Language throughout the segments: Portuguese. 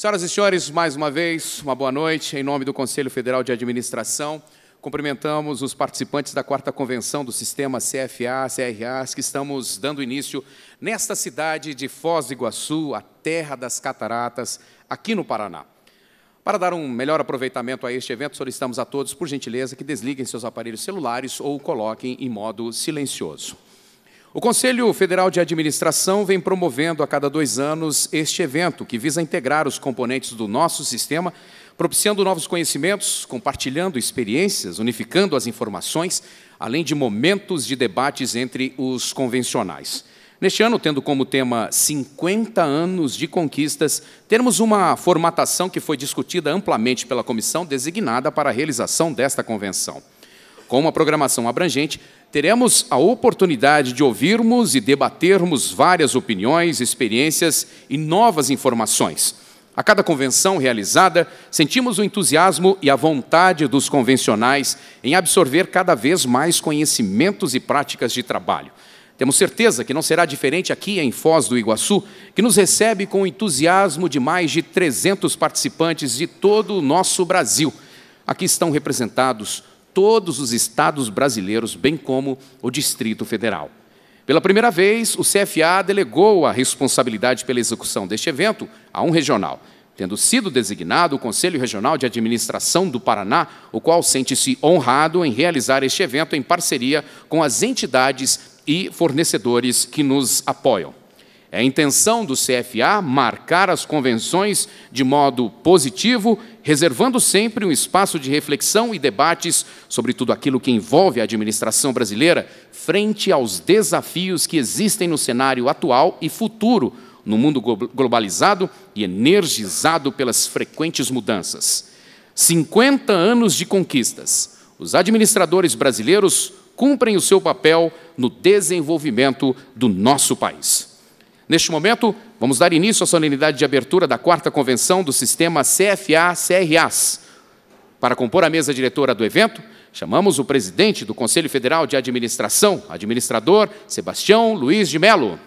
Senhoras e senhores, mais uma vez, uma boa noite. Em nome do Conselho Federal de Administração, cumprimentamos os participantes da quarta convenção do sistema CFA, CRAs, que estamos dando início nesta cidade de Foz do Iguaçu, a terra das cataratas, aqui no Paraná. Para dar um melhor aproveitamento a este evento, solicitamos a todos, por gentileza, que desliguem seus aparelhos celulares ou coloquem em modo silencioso. O Conselho Federal de Administração vem promovendo a cada dois anos este evento, que visa integrar os componentes do nosso sistema, propiciando novos conhecimentos, compartilhando experiências, unificando as informações, além de momentos de debates entre os convencionais. Neste ano, tendo como tema 50 anos de conquistas, temos uma formatação que foi discutida amplamente pela comissão designada para a realização desta convenção. Com uma programação abrangente, teremos a oportunidade de ouvirmos e debatermos várias opiniões, experiências e novas informações. A cada convenção realizada, sentimos o entusiasmo e a vontade dos convencionais em absorver cada vez mais conhecimentos e práticas de trabalho. Temos certeza que não será diferente aqui em Foz do Iguaçu, que nos recebe com o entusiasmo de mais de 300 participantes de todo o nosso Brasil. Aqui estão representados todos os estados brasileiros, bem como o Distrito Federal. Pela primeira vez, o CFA delegou a responsabilidade pela execução deste evento a um regional, tendo sido designado o Conselho Regional de Administração do Paraná, o qual sente-se honrado em realizar este evento em parceria com as entidades e fornecedores que nos apoiam. É a intenção do CFA marcar as convenções de modo positivo, reservando sempre um espaço de reflexão e debates sobre tudo aquilo que envolve a administração brasileira frente aos desafios que existem no cenário atual e futuro, no mundo globalizado e energizado pelas frequentes mudanças. 50 anos de conquistas. Os administradores brasileiros cumprem o seu papel no desenvolvimento do nosso país. Neste momento, vamos dar início à solenidade de abertura da quarta convenção do sistema CFA-CRAs. Para compor a mesa diretora do evento, chamamos o presidente do Conselho Federal de Administração, administrador Sebastião Luiz de Melo.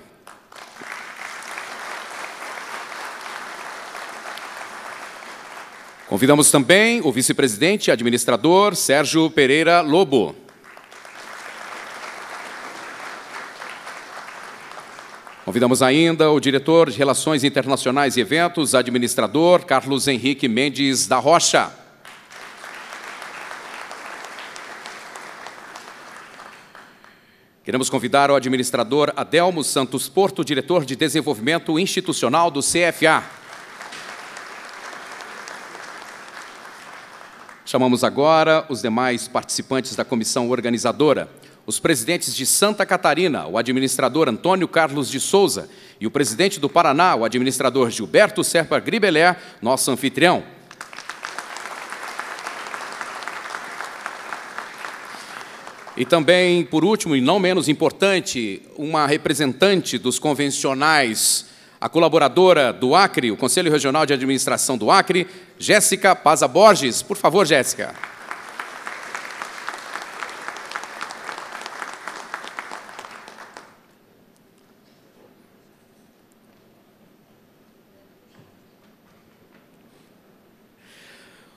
Convidamos também o vice-presidente administrador Sérgio Pereira Lobo. Convidamos ainda o diretor de Relações Internacionais e Eventos, administrador Carlos Henrique Mendes da Rocha. Queremos convidar o administrador Adelmo Santos Porto, diretor de Desenvolvimento Institucional do CFA. Chamamos agora os demais participantes da comissão organizadora os presidentes de Santa Catarina, o administrador Antônio Carlos de Souza, e o presidente do Paraná, o administrador Gilberto Serpa Gribelé, nosso anfitrião. E também, por último, e não menos importante, uma representante dos convencionais, a colaboradora do Acre, o Conselho Regional de Administração do Acre, Jéssica Paza Borges. Por favor, Jéssica.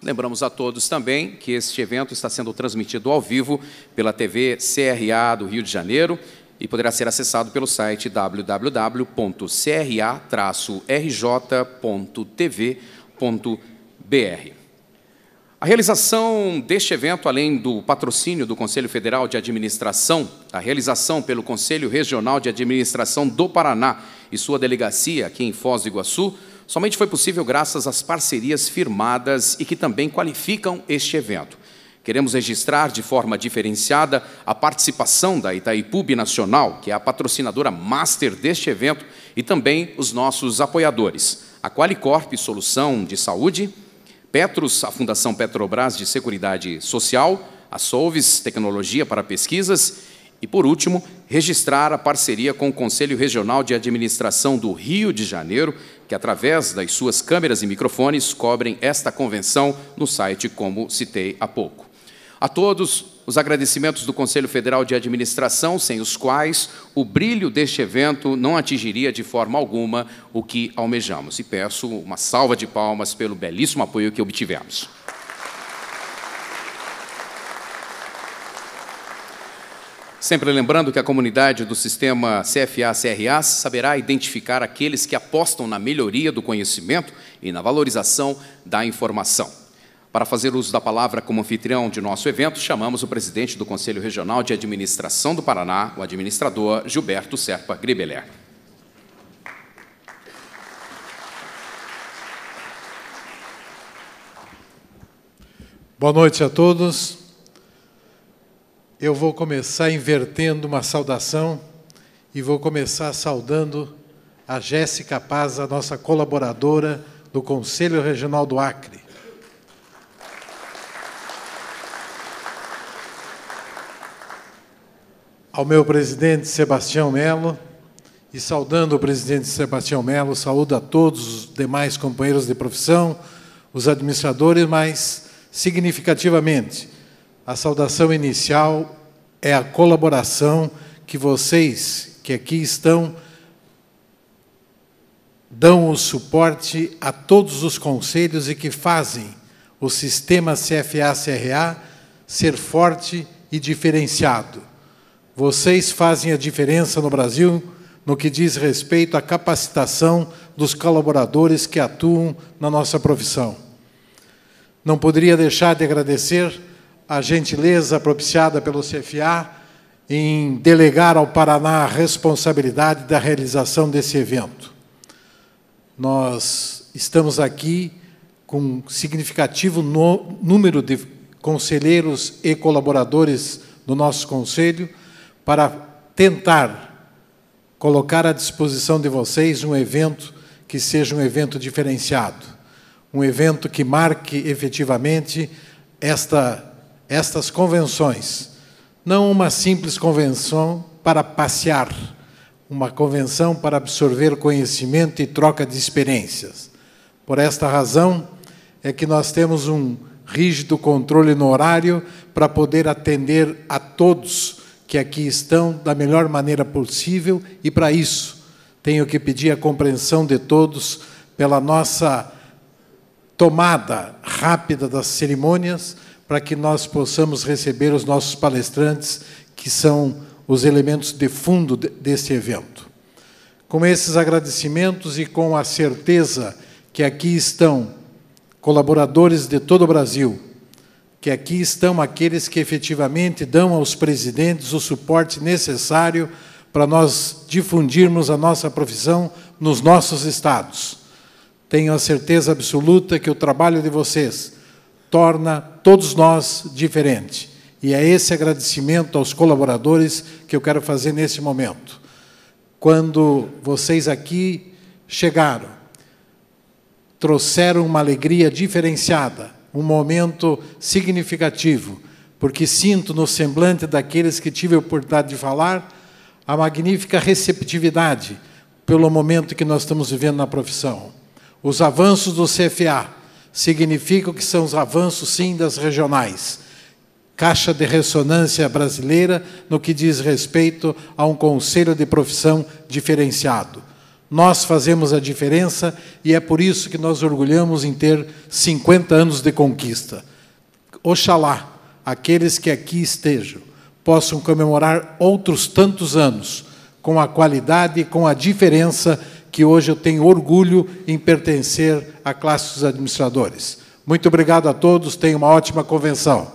Lembramos a todos também que este evento está sendo transmitido ao vivo pela TV CRA do Rio de Janeiro e poderá ser acessado pelo site www.cra-rj.tv.br. A realização deste evento, além do patrocínio do Conselho Federal de Administração, a realização pelo Conselho Regional de Administração do Paraná e sua delegacia aqui em Foz do Iguaçu, somente foi possível graças às parcerias firmadas e que também qualificam este evento. Queremos registrar de forma diferenciada a participação da Itaipu Nacional, que é a patrocinadora master deste evento, e também os nossos apoiadores: a Qualicorp Solução de Saúde, Petros, a Fundação Petrobras de Seguridade Social, a Solves Tecnologia para Pesquisas e, por último, registrar a parceria com o Conselho Regional de Administração do Rio de Janeiro, que, através das suas câmeras e microfones, cobrem esta convenção no site, como citei há pouco. A todos os agradecimentos do Conselho Federal de Administração, sem os quais o brilho deste evento não atingiria de forma alguma o que almejamos. E peço uma salva de palmas pelo belíssimo apoio que obtivemos. Sempre lembrando que a comunidade do sistema CFA-CRA saberá identificar aqueles que apostam na melhoria do conhecimento e na valorização da informação. Para fazer uso da palavra como anfitrião de nosso evento, chamamos o presidente do Conselho Regional de Administração do Paraná, o administrador Gilberto Serpa Gribeler. Boa noite a todos eu vou começar invertendo uma saudação e vou começar saudando a Jéssica Paz, a nossa colaboradora do Conselho Regional do Acre. Ao meu presidente Sebastião Melo, e saudando o presidente Sebastião Melo, saúdo a todos os demais companheiros de profissão, os administradores, mas significativamente a saudação inicial é a colaboração que vocês que aqui estão dão o suporte a todos os conselhos e que fazem o sistema CFA-CRA ser forte e diferenciado. Vocês fazem a diferença no Brasil no que diz respeito à capacitação dos colaboradores que atuam na nossa profissão. Não poderia deixar de agradecer a gentileza propiciada pelo CFA em delegar ao Paraná a responsabilidade da realização desse evento. Nós estamos aqui com um significativo número de conselheiros e colaboradores do nosso conselho para tentar colocar à disposição de vocês um evento que seja um evento diferenciado, um evento que marque efetivamente esta estas convenções. Não uma simples convenção para passear, uma convenção para absorver conhecimento e troca de experiências. Por esta razão é que nós temos um rígido controle no horário para poder atender a todos que aqui estão da melhor maneira possível e para isso tenho que pedir a compreensão de todos pela nossa tomada rápida das cerimônias para que nós possamos receber os nossos palestrantes, que são os elementos de fundo deste evento. Com esses agradecimentos e com a certeza que aqui estão colaboradores de todo o Brasil, que aqui estão aqueles que efetivamente dão aos presidentes o suporte necessário para nós difundirmos a nossa profissão nos nossos estados tenho a certeza absoluta que o trabalho de vocês torna todos nós diferentes. E é esse agradecimento aos colaboradores que eu quero fazer nesse momento. Quando vocês aqui chegaram, trouxeram uma alegria diferenciada, um momento significativo, porque sinto no semblante daqueles que tive a oportunidade de falar a magnífica receptividade pelo momento que nós estamos vivendo na profissão. Os avanços do CFA significam que são os avanços, sim, das regionais. Caixa de ressonância brasileira no que diz respeito a um conselho de profissão diferenciado. Nós fazemos a diferença e é por isso que nós orgulhamos em ter 50 anos de conquista. Oxalá aqueles que aqui estejam possam comemorar outros tantos anos com a qualidade e com a diferença que hoje eu tenho orgulho em pertencer à classe dos administradores. Muito obrigado a todos, tenham uma ótima convenção.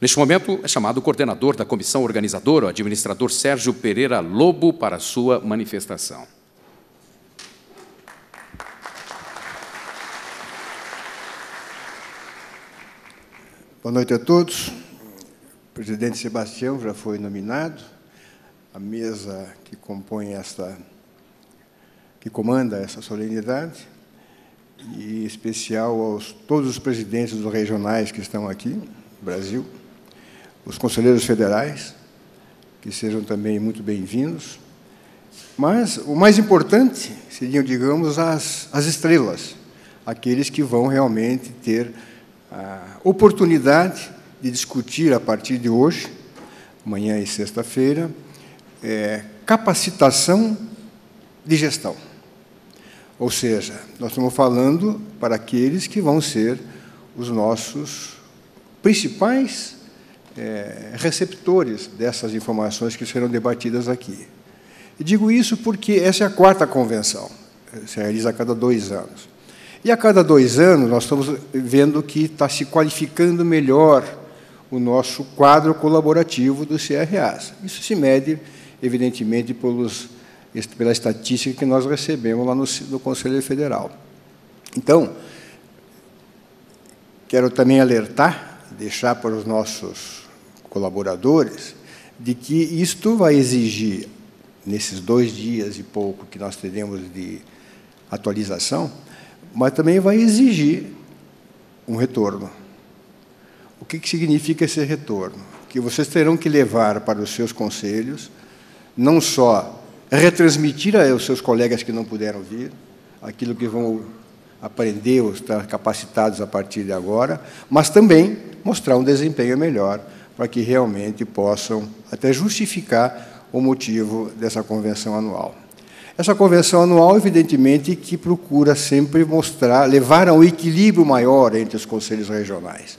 Neste momento, é chamado o coordenador da comissão organizadora, o administrador Sérgio Pereira Lobo, para sua manifestação. Boa noite a todos presidente Sebastião já foi nominado, a mesa que compõe esta, que comanda essa solenidade, e em especial aos todos os presidentes dos regionais que estão aqui, no Brasil, os conselheiros federais, que sejam também muito bem-vindos. Mas o mais importante seriam, digamos, as, as estrelas, aqueles que vão realmente ter a oportunidade de discutir a partir de hoje, amanhã e sexta-feira, é, capacitação de gestão. Ou seja, nós estamos falando para aqueles que vão ser os nossos principais é, receptores dessas informações que serão debatidas aqui. E digo isso porque essa é a quarta convenção, se realiza a cada dois anos. E a cada dois anos nós estamos vendo que está se qualificando melhor o nosso quadro colaborativo do CRAs. Isso se mede, evidentemente, pelos, pela estatística que nós recebemos lá no, no Conselho Federal. Então, quero também alertar, deixar para os nossos colaboradores, de que isto vai exigir, nesses dois dias e pouco que nós teremos de atualização, mas também vai exigir um retorno. O que, que significa esse retorno? Que vocês terão que levar para os seus conselhos, não só retransmitir aos seus colegas que não puderam vir, aquilo que vão aprender ou estar capacitados a partir de agora, mas também mostrar um desempenho melhor para que realmente possam até justificar o motivo dessa convenção anual. Essa convenção anual, evidentemente, que procura sempre mostrar, levar a um equilíbrio maior entre os conselhos regionais.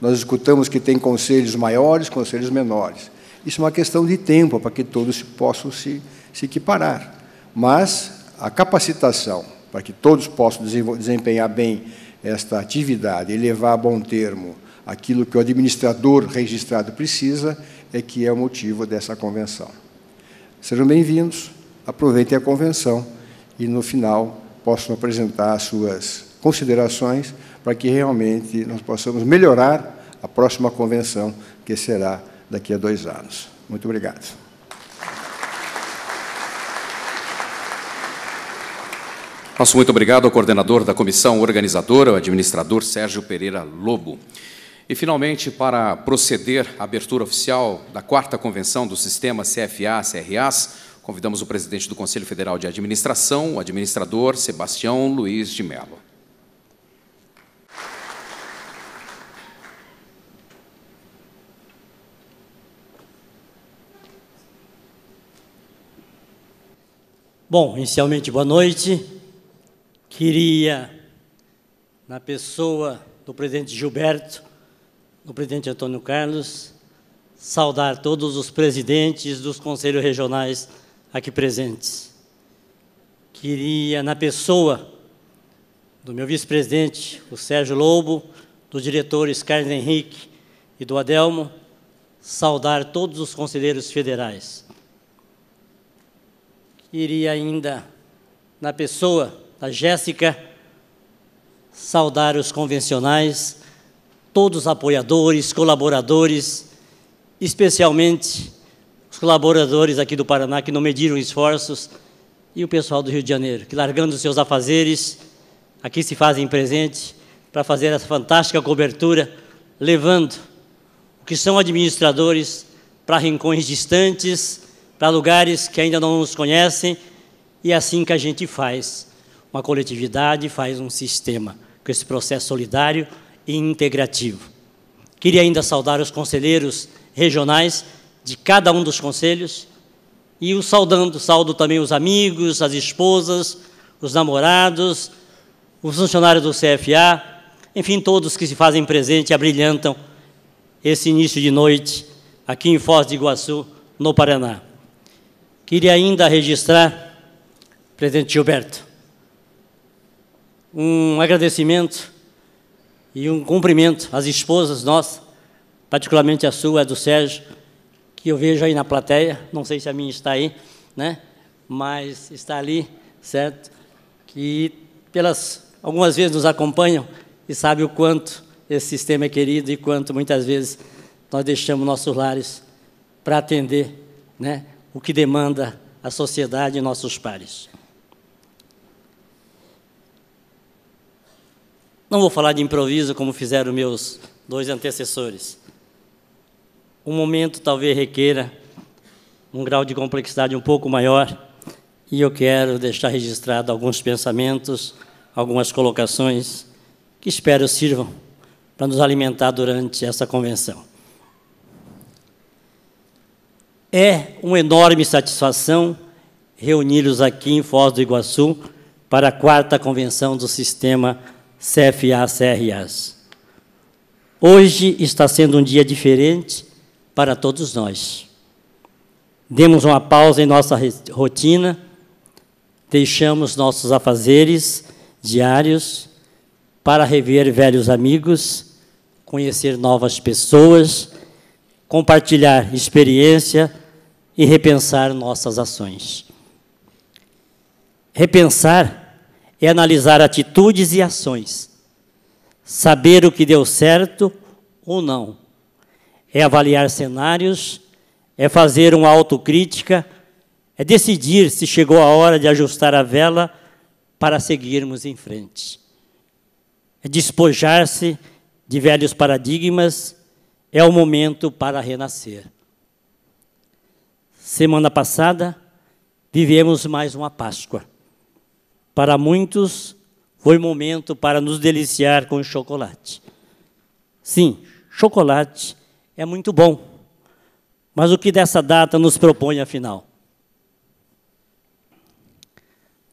Nós escutamos que tem conselhos maiores, conselhos menores. Isso é uma questão de tempo para que todos possam se, se equiparar. Mas a capacitação para que todos possam desempenhar bem esta atividade e levar a bom termo aquilo que o administrador registrado precisa é que é o motivo dessa convenção. Sejam bem-vindos, aproveitem a convenção e, no final, possam apresentar suas considerações para que realmente nós possamos melhorar a próxima convenção, que será daqui a dois anos. Muito obrigado. Nosso muito obrigado ao coordenador da comissão organizadora, o administrador Sérgio Pereira Lobo. E, finalmente, para proceder à abertura oficial da quarta convenção do sistema CFA-CRAs, convidamos o presidente do Conselho Federal de Administração, o administrador Sebastião Luiz de Mello. Bom, inicialmente, boa noite. Queria, na pessoa do presidente Gilberto, do presidente Antônio Carlos, saudar todos os presidentes dos conselhos regionais aqui presentes. Queria, na pessoa do meu vice-presidente, o Sérgio Lobo, dos diretores Carlos Henrique e do Adelmo, saudar todos os conselheiros federais iria ainda, na pessoa da Jéssica, saudar os convencionais, todos os apoiadores, colaboradores, especialmente os colaboradores aqui do Paraná que não mediram esforços e o pessoal do Rio de Janeiro, que largando os seus afazeres, aqui se fazem presente para fazer essa fantástica cobertura, levando o que são administradores para rincões distantes, para lugares que ainda não nos conhecem, e é assim que a gente faz uma coletividade, faz um sistema, com esse processo solidário e integrativo. Queria ainda saudar os conselheiros regionais de cada um dos conselhos e o saudando, saudo também os amigos, as esposas, os namorados, os funcionários do CFA, enfim, todos que se fazem presente e abrilhantam esse início de noite aqui em Foz de Iguaçu, no Paraná. Queria ainda registrar, presidente Gilberto, um agradecimento e um cumprimento às esposas nossas, particularmente a sua, a do Sérgio, que eu vejo aí na plateia, não sei se a minha está aí, né? mas está ali, certo? Que pelas algumas vezes nos acompanham e sabe o quanto esse sistema é querido e quanto muitas vezes nós deixamos nossos lares para atender, né? o que demanda a sociedade e nossos pares. Não vou falar de improviso como fizeram meus dois antecessores. O momento talvez requeira um grau de complexidade um pouco maior e eu quero deixar registrado alguns pensamentos, algumas colocações que espero sirvam para nos alimentar durante essa convenção. É uma enorme satisfação reuni-los aqui em Foz do Iguaçu para a quarta convenção do sistema CFA-CRAs. Hoje está sendo um dia diferente para todos nós. Demos uma pausa em nossa rotina, deixamos nossos afazeres diários para rever velhos amigos, conhecer novas pessoas, compartilhar experiência e repensar nossas ações. Repensar é analisar atitudes e ações, saber o que deu certo ou não, é avaliar cenários, é fazer uma autocrítica, é decidir se chegou a hora de ajustar a vela para seguirmos em frente. É despojar-se de velhos paradigmas, é o momento para renascer. Semana passada, vivemos mais uma Páscoa. Para muitos, foi momento para nos deliciar com chocolate. Sim, chocolate é muito bom. Mas o que dessa data nos propõe, afinal?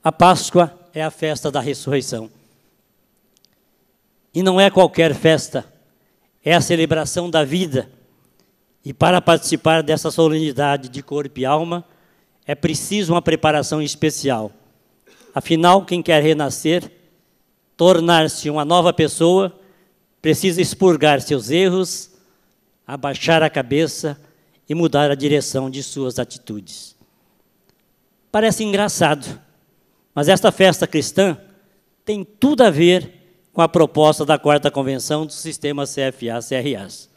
A Páscoa é a festa da ressurreição. E não é qualquer festa, é a celebração da vida e para participar dessa solenidade de corpo e alma, é preciso uma preparação especial. Afinal, quem quer renascer, tornar-se uma nova pessoa, precisa expurgar seus erros, abaixar a cabeça e mudar a direção de suas atitudes. Parece engraçado, mas esta festa cristã tem tudo a ver com a proposta da quarta convenção do sistema CFA-CRAs.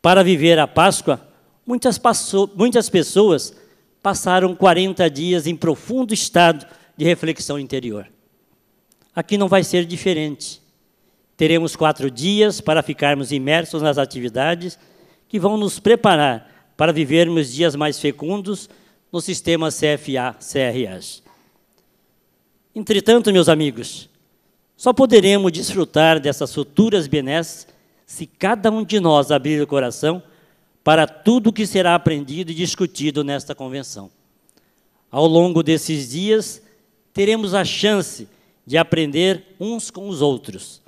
Para viver a Páscoa, muitas, passou, muitas pessoas passaram 40 dias em profundo estado de reflexão interior. Aqui não vai ser diferente. Teremos quatro dias para ficarmos imersos nas atividades que vão nos preparar para vivermos dias mais fecundos no sistema cfa crs Entretanto, meus amigos, só poderemos desfrutar dessas futuras benesses se cada um de nós abrir o coração para tudo que será aprendido e discutido nesta convenção. Ao longo desses dias, teremos a chance de aprender uns com os outros.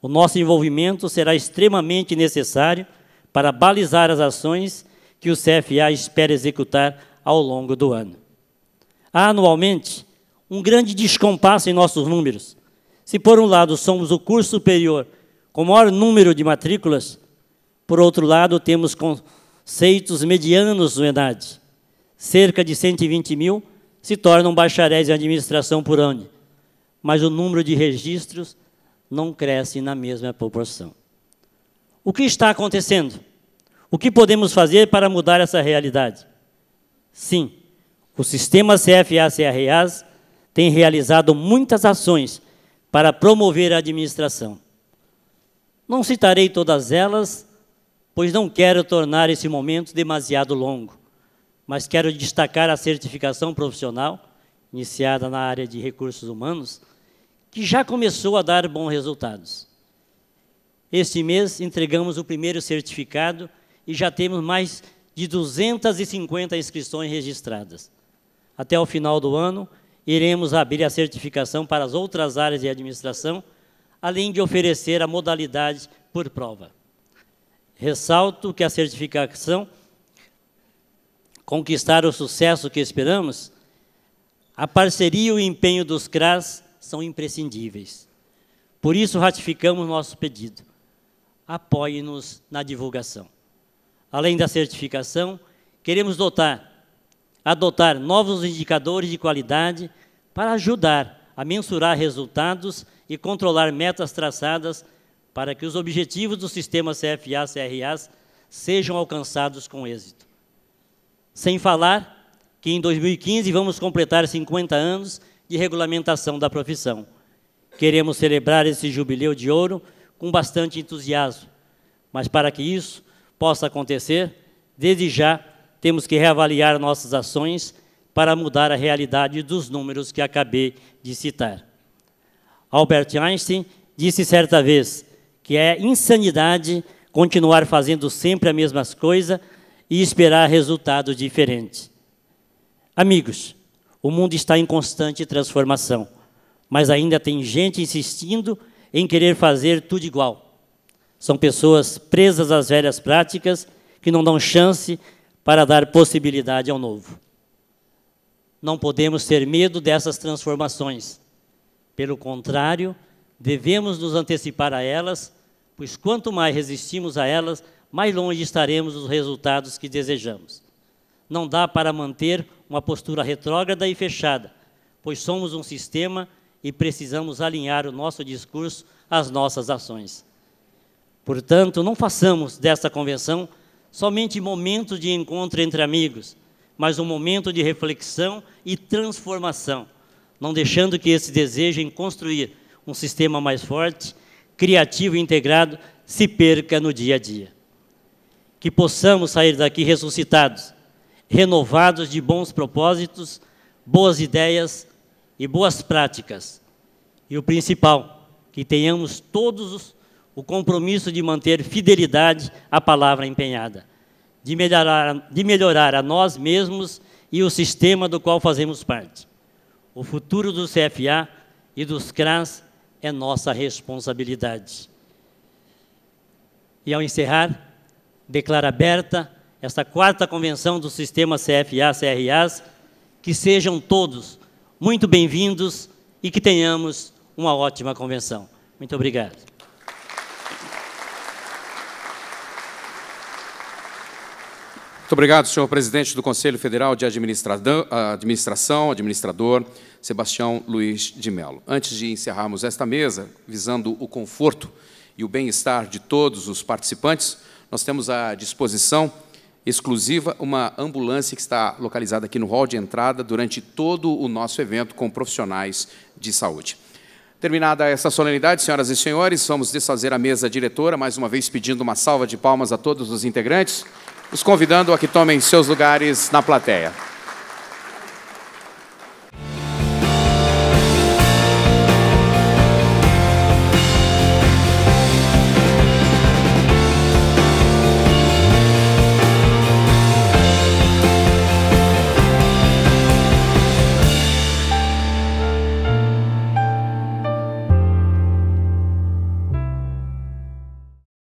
O nosso envolvimento será extremamente necessário para balizar as ações que o CFA espera executar ao longo do ano. Há anualmente um grande descompasso em nossos números. Se, por um lado, somos o curso superior com maior número de matrículas, por outro lado, temos conceitos medianos no idade. Cerca de 120 mil se tornam bacharéis em administração por ano, mas o número de registros não cresce na mesma proporção. O que está acontecendo? O que podemos fazer para mudar essa realidade? Sim, o sistema CFA-CRAs tem realizado muitas ações para promover a administração. Não citarei todas elas, pois não quero tornar esse momento demasiado longo, mas quero destacar a certificação profissional, iniciada na área de recursos humanos, que já começou a dar bons resultados. Este mês entregamos o primeiro certificado e já temos mais de 250 inscrições registradas. Até o final do ano, iremos abrir a certificação para as outras áreas de administração além de oferecer a modalidade por prova. Ressalto que a certificação conquistar o sucesso que esperamos, a parceria e o empenho dos CRAS são imprescindíveis. Por isso, ratificamos nosso pedido. Apoie-nos na divulgação. Além da certificação, queremos dotar, adotar novos indicadores de qualidade para ajudar a mensurar resultados e controlar metas traçadas para que os objetivos do sistema CFA-CRAs sejam alcançados com êxito. Sem falar que em 2015 vamos completar 50 anos de regulamentação da profissão. Queremos celebrar esse jubileu de ouro com bastante entusiasmo, mas para que isso possa acontecer, desde já temos que reavaliar nossas ações para mudar a realidade dos números que acabei de citar. Albert Einstein disse certa vez que é insanidade continuar fazendo sempre a mesmas coisas e esperar resultados diferentes. Amigos, o mundo está em constante transformação, mas ainda tem gente insistindo em querer fazer tudo igual. São pessoas presas às velhas práticas que não dão chance para dar possibilidade ao novo. Não podemos ter medo dessas transformações pelo contrário, devemos nos antecipar a elas, pois quanto mais resistimos a elas, mais longe estaremos dos resultados que desejamos. Não dá para manter uma postura retrógrada e fechada, pois somos um sistema e precisamos alinhar o nosso discurso às nossas ações. Portanto, não façamos desta convenção somente momentos de encontro entre amigos, mas um momento de reflexão e transformação não deixando que esse desejo em construir um sistema mais forte, criativo e integrado se perca no dia a dia. Que possamos sair daqui ressuscitados, renovados de bons propósitos, boas ideias e boas práticas. E o principal, que tenhamos todos os, o compromisso de manter fidelidade à palavra empenhada, de melhorar, de melhorar a nós mesmos e o sistema do qual fazemos parte. O futuro do CFA e dos CRAS é nossa responsabilidade. E ao encerrar, declaro aberta esta quarta convenção do sistema CFA-CRAs, que sejam todos muito bem-vindos e que tenhamos uma ótima convenção. Muito obrigado. obrigado, senhor presidente do Conselho Federal de Administração, administrador Sebastião Luiz de Mello. Antes de encerrarmos esta mesa, visando o conforto e o bem-estar de todos os participantes, nós temos à disposição exclusiva uma ambulância que está localizada aqui no hall de entrada durante todo o nosso evento com profissionais de saúde. Terminada essa solenidade, senhoras e senhores, vamos desfazer a mesa diretora, mais uma vez pedindo uma salva de palmas a todos os integrantes os convidando a que tomem seus lugares na plateia.